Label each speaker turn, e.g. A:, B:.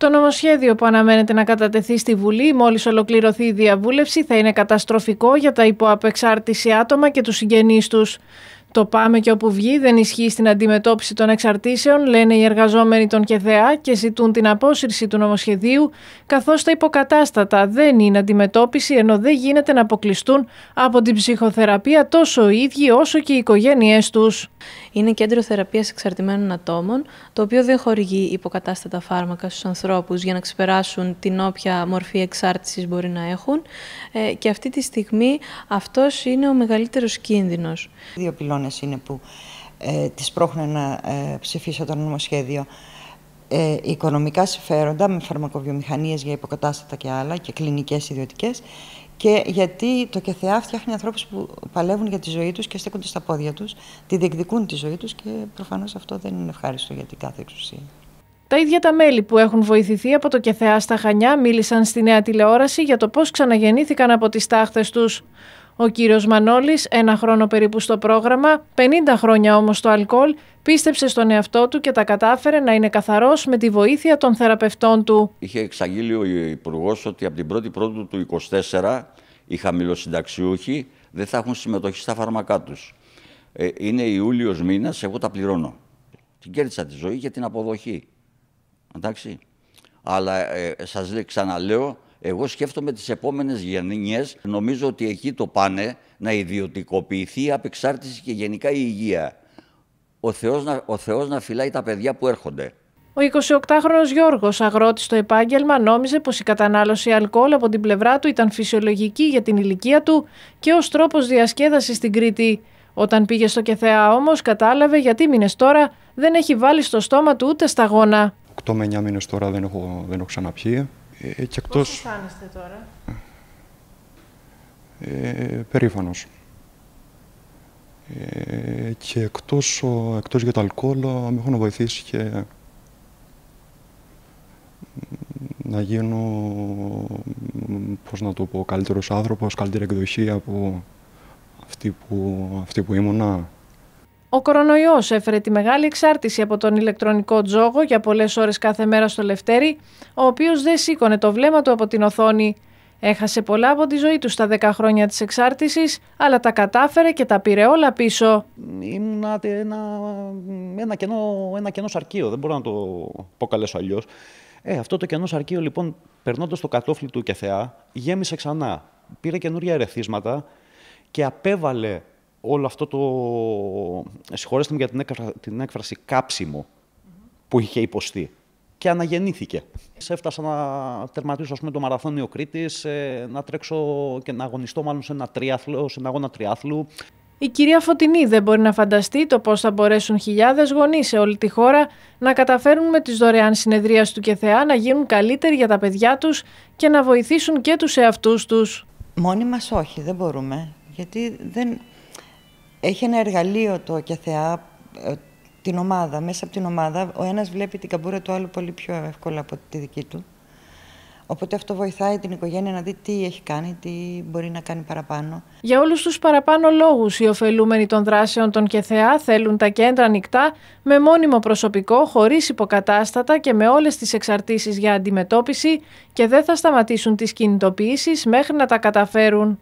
A: Το νομοσχέδιο που αναμένεται να κατατεθεί στη Βουλή μόλις ολοκληρωθεί η διαβούλευση θα είναι καταστροφικό για τα υποαπεξάρτηση άτομα και τους συγγενείς τους. Το πάμε και όπου βγει δεν ισχύει στην αντιμετώπιση των εξαρτήσεων, λένε οι εργαζόμενοι των ΚΕΔΕΑ και ζητούν την απόσυρση του νομοσχεδίου, καθώς τα υποκατάστατα δεν είναι αντιμετώπιση ενώ δεν γίνεται να αποκλειστούν από την ψυχοθεραπεία τόσο οι ίδιοι όσο και οι οικογένειές τους. Είναι κέντρο θεραπείας εξαρτημένων ατόμων, το οποίο δεν χορηγεί υποκατάστατα φάρμακα στους ανθρώπους για να ξεπεράσουν την όποια μορφή εξάρτησης μπορεί να έχουν. Ε, και αυτή τη στιγμή αυτός είναι ο μεγαλύτερος κίνδυνος
B: είναι που ε, τις πρόχνουν να ε, ψηφίσω το νομοσχέδιο. Ε, οικονομικά συμφέροντα με φαρμακοβιομηχανίες για υποκατάστατα και άλλα και κλινικές ιδιωτικές και γιατί το ΚΕΘΕΑ φτιάχνει ανθρώπους που παλεύουν για τη ζωή τους και στέκονται στα πόδια τους, τη διεκδικούν τη ζωή τους και προφανώς αυτό δεν είναι ευχάριστο για την κάθε εξουσία.
A: Τα ίδια τα μέλη που έχουν βοηθηθεί από το Κεθεά στα Χανιά μίλησαν στη νέα τηλεόραση για το πώς ξαναγεννήθηκαν από τις τάχτες τους. Ο κύριος Μανώλης, ένα χρόνο περίπου στο πρόγραμμα, 50 χρόνια όμως το αλκοόλ, πίστεψε στον εαυτό του και τα κατάφερε να είναι καθαρός με τη βοήθεια των θεραπευτών του.
C: Είχε εξαγγείλει ο υπουργός ότι από την 1η Πρώτου του 24 οι χαμηλοσυνταξιούχοι δεν θα έχουν συμμετοχή στα φάρμακά τους. Ε, είναι Ιούλιος μήνας, εγώ τα πληρώνω. Την κέρδισα τη ζωή για την αποδοχή. Εντάξει. Αλλά ε, ε σας ξαναλέω, εγώ σκέφτομαι τις επόμενες γενιές. Νομίζω ότι εκεί το πάνε να ιδιωτικοποιηθεί η απεξάρτηση και γενικά η υγεία. Ο Θεός να, ο Θεός να φυλάει τα παιδιά που έρχονται.
A: Ο 28χρονο Γιώργος, αγρότης στο επάγγελμα, νόμιζε πως η κατανάλωση αλκοόλ από την πλευρά του ήταν φυσιολογική για την ηλικία του και ως τρόπος διασκέδασης στην Κρήτη. Όταν πήγε στο Κεθέα όμως, κατάλαβε γιατί μήνες τώρα δεν έχει βάλει στο στόμα του ούτε σταγόνα.
D: 8 με 9 μήνες τώρα δεν έχω, δεν έχω ξαναπιεί. Ε, ε και εκτός... Πώς
A: αισθάνεστε τώρα?
D: Ε, περήφανος. Ε, και εκτός, εκτός για το αλκοόλ, με έχουν βοηθήσει και να γίνω, πώς να το πω, καλύτερος άνθρωπος, καλύτερη εκδοχή από αυτή που, αυτή που ήμουνα
A: ο κορονοϊός έφερε τη μεγάλη εξάρτηση από τον ηλεκτρονικό τζόγο για πολλές ώρες κάθε μέρα στο Λευτέρι, ο οποίος δεν σήκωνε το βλέμμα του από την οθόνη. Έχασε πολλά από τη ζωή του στα 10 χρόνια της εξάρτησης, αλλά τα κατάφερε και τα πήρε όλα πίσω.
E: Ήμουν ένα, ένα, κενό, ένα κενό δεν μπορώ να το πω καλές Ε, αυτό το κενό αρκείο, λοιπόν, περνώντας το κατόφλι του και θεά, γέμισε ξανά. Πήρε καινούργια ερεθίσματα και απέβαλε όλο αυτό το, συγχωρέστε μου για την, την έκφραση που είχε υποστεί και αναγεννήθηκε. Σε έφτασα να τερματίσω ας πούμε, το μαραθώνιο Κρήτης, ε, να τρέξω και να αγωνιστώ μάλλον σε ένα, τριάθλο, σε ένα αγώνα τριάθλου.
A: Η κυρία Φωτεινή δεν μπορεί να φανταστεί το πώς θα μπορέσουν χιλιάδες γονείς σε όλη τη χώρα να καταφέρουν με τις δωρεάν συνεδρία του Θεά να γίνουν καλύτεροι για τα παιδιά τους και να βοηθήσουν και τους εαυτούς τους. Μόνοι μας
B: όχι, δεν μπορούμε, γιατί δεν, έχει ένα εργαλείο το ΚΕΘΕΑ, ε, την ομάδα, μέσα από την ομάδα. Ο ένας βλέπει την καμπούρα του άλλου πολύ πιο εύκολα από τη δική του. Οπότε αυτό βοηθάει την οικογένεια να δει τι έχει κάνει, τι μπορεί να κάνει παραπάνω.
A: Για όλους τους παραπάνω λόγους, οι ωφελούμενοι των δράσεων των ΚΕΘΕΑ θέλουν τα κέντρα ανοιχτά, με μόνιμο προσωπικό, χωρίς υποκατάστατα και με όλες τις εξαρτήσεις για αντιμετώπιση και δεν θα σταματήσουν τις κινητοποιήσεις μέχρι να τα καταφέρουν.